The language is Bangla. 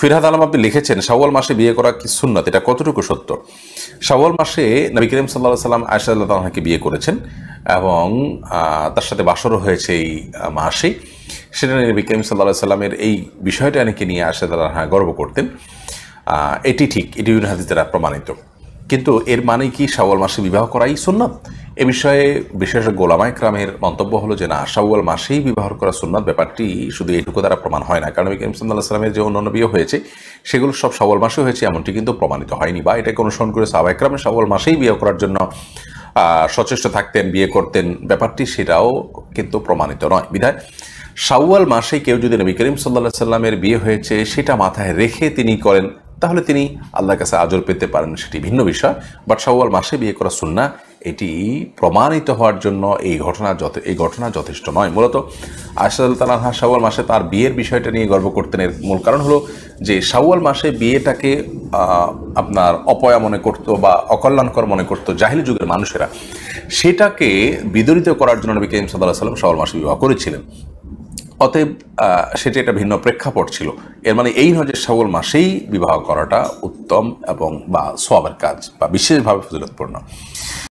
ফিরহাদ আলম আপনি লিখেছেন শাওয়াল মাসে বিয়ে করা কি সুন্নত এটা কতটুকু সত্য শাওয়াল মাসে নবী করিম সাল্লাহ সাল্লাম আয়সাল্লাহ তাল্লাহাকে বিয়ে করেছেন এবং তার সাথে বাসরও হয়েছে এই মাসেই সেটা নিয়ে নবী করিম সাল্লাহ সাল্লামের এই বিষয়টা অনেকে নিয়ে আয়সাল্লাহ গর্ব করতেন এটি ঠিক এটি দ্বারা প্রমাণিত কিন্তু এর মানে কি শাওয়াল মাসে বিবাহ করাই সুন্নত এ বিষয়ে বিশেষ গোলামায় ক্রামের মন্তব্য হলো যে না শাওয়াল মাসেই বিবাহ করা সুন্নাত ব্যাপারটি শুধু এইটুকু দ্বারা প্রমাণ হয় না কারণ করিম সাল্লাহ যে অন্যান্য বিয়ে হয়েছে সেগুলো সব শাওয়াল মাসে হয়েছে এমনটি কিন্তু প্রমাণিত হয়নি বা এটাকে অনুসরণ করে সাহবা একরামে শাওয়াল মাসেই বিয়ে করার জন্য সচেষ্ট থাকতেন বিয়ে করতেন ব্যাপারটি সেটাও কিন্তু প্রমাণিত নয় বিধায় শাওয়াল মাসে কেউ যদি নবী করিম সাল্লাহ সাল্লামের বিয়ে হয়েছে সেটা মাথায় রেখে তিনি করেন তাহলে তিনি আল্লাহর কাছে আজর পেতে পারেন সেটি ভিন্ন বিষয় বাট শাওয়াল মাসে বিয়ে করা শুননা এটি প্রমাণিত হওয়ার জন্য এই ঘটনা এই ঘটনা যথেষ্ট নয় মূলত আশাদুল তালাহা শাওয়াল মাসে তার বিয়ের বিষয়টা নিয়ে গর্ব করতেন এর মূল কারণ হলো যে শাওয়াল মাসে বিয়েটাকে আপনার অপয়া মনে করতো বা অকল্যাণকর মনে করতো জাহিলি যুগের মানুষেরা সেটাকে বিদরিত করার জন্য নবী করিম সাল্লাহ সাল্লাম শাওয়াল মাসে বিবাহ করেছিলেন অতএব সেটি একটা ভিন্ন প্রেক্ষাপট ছিল এর মানে এই নয় যে শাওল মাসেই বিবাহ করাটা উত্তম এবং বা সবের কাজ বা বিশেষভাবে ফজিলতপূর্ণ